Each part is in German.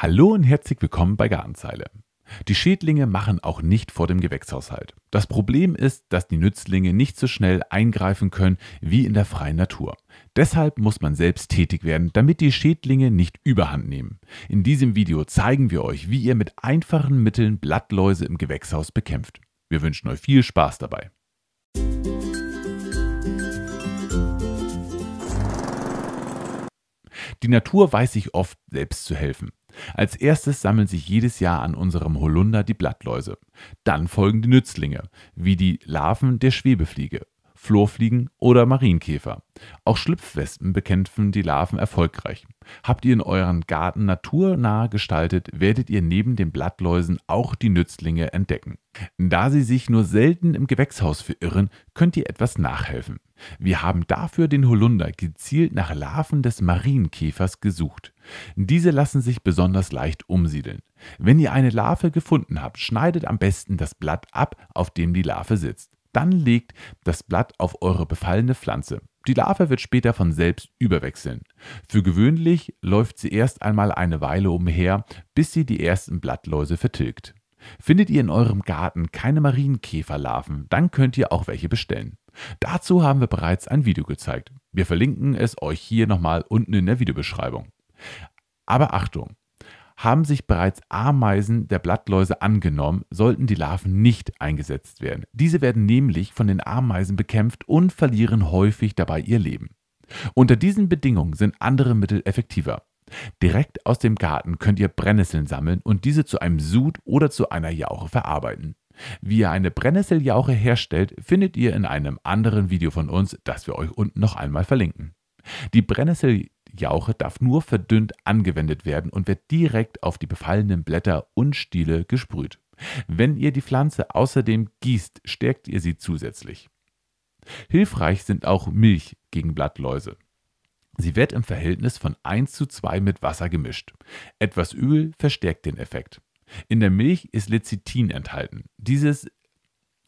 Hallo und herzlich willkommen bei Gartenzeile. Die Schädlinge machen auch nicht vor dem Gewächshaushalt. Das Problem ist, dass die Nützlinge nicht so schnell eingreifen können wie in der freien Natur. Deshalb muss man selbst tätig werden, damit die Schädlinge nicht überhand nehmen. In diesem Video zeigen wir euch, wie ihr mit einfachen Mitteln Blattläuse im Gewächshaus bekämpft. Wir wünschen euch viel Spaß dabei. Die Natur weiß sich oft selbst zu helfen. Als erstes sammeln sich jedes Jahr an unserem Holunder die Blattläuse. Dann folgen die Nützlinge, wie die Larven der Schwebefliege Florfliegen oder Marienkäfer. Auch Schlüpfwespen bekämpfen die Larven erfolgreich. Habt ihr in euren Garten naturnah gestaltet, werdet ihr neben den Blattläusen auch die Nützlinge entdecken. Da sie sich nur selten im Gewächshaus verirren, könnt ihr etwas nachhelfen. Wir haben dafür den Holunder gezielt nach Larven des Marienkäfers gesucht. Diese lassen sich besonders leicht umsiedeln. Wenn ihr eine Larve gefunden habt, schneidet am besten das Blatt ab, auf dem die Larve sitzt dann legt das Blatt auf eure befallene Pflanze. Die Larve wird später von selbst überwechseln. Für gewöhnlich läuft sie erst einmal eine Weile umher, bis sie die ersten Blattläuse vertilgt. Findet ihr in eurem Garten keine Marienkäferlarven, dann könnt ihr auch welche bestellen. Dazu haben wir bereits ein Video gezeigt. Wir verlinken es euch hier nochmal unten in der Videobeschreibung. Aber Achtung, haben sich bereits Ameisen der Blattläuse angenommen, sollten die Larven nicht eingesetzt werden. Diese werden nämlich von den Ameisen bekämpft und verlieren häufig dabei ihr Leben. Unter diesen Bedingungen sind andere Mittel effektiver. Direkt aus dem Garten könnt ihr Brennnesseln sammeln und diese zu einem Sud oder zu einer Jauche verarbeiten. Wie ihr eine Brennnesseljauche herstellt, findet ihr in einem anderen Video von uns, das wir euch unten noch einmal verlinken. Die Brennnessel Jauche darf nur verdünnt angewendet werden und wird direkt auf die befallenen Blätter und Stiele gesprüht. Wenn ihr die Pflanze außerdem gießt, stärkt ihr sie zusätzlich. Hilfreich sind auch Milch gegen Blattläuse. Sie wird im Verhältnis von 1 zu 2 mit Wasser gemischt. Etwas Öl verstärkt den Effekt. In der Milch ist Lecithin enthalten. Dieses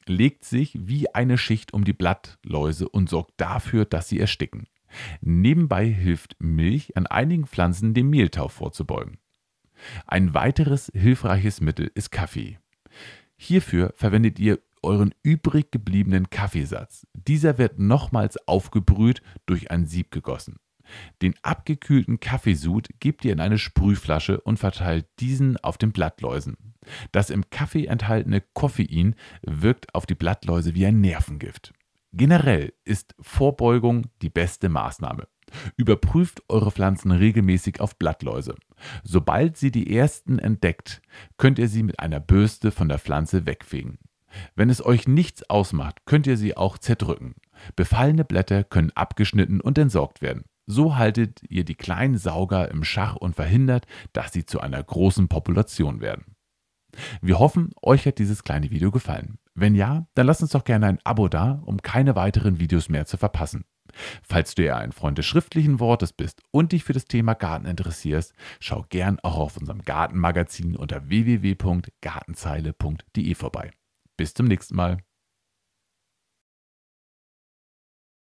legt sich wie eine Schicht um die Blattläuse und sorgt dafür, dass sie ersticken. Nebenbei hilft Milch an einigen Pflanzen dem Mehltau vorzubeugen. Ein weiteres hilfreiches Mittel ist Kaffee. Hierfür verwendet ihr euren übrig gebliebenen Kaffeesatz. Dieser wird nochmals aufgebrüht durch ein Sieb gegossen. Den abgekühlten Kaffeesud gebt ihr in eine Sprühflasche und verteilt diesen auf den Blattläusen. Das im Kaffee enthaltene Koffein wirkt auf die Blattläuse wie ein Nervengift. Generell ist Vorbeugung die beste Maßnahme. Überprüft eure Pflanzen regelmäßig auf Blattläuse. Sobald sie die ersten entdeckt, könnt ihr sie mit einer Bürste von der Pflanze wegfegen. Wenn es euch nichts ausmacht, könnt ihr sie auch zerdrücken. Befallene Blätter können abgeschnitten und entsorgt werden. So haltet ihr die kleinen Sauger im Schach und verhindert, dass sie zu einer großen Population werden. Wir hoffen, euch hat dieses kleine Video gefallen. Wenn ja, dann lass uns doch gerne ein Abo da, um keine weiteren Videos mehr zu verpassen. Falls du eher ein Freund des schriftlichen Wortes bist und dich für das Thema Garten interessierst, schau gern auch auf unserem Gartenmagazin unter www.gartenzeile.de vorbei. Bis zum nächsten Mal.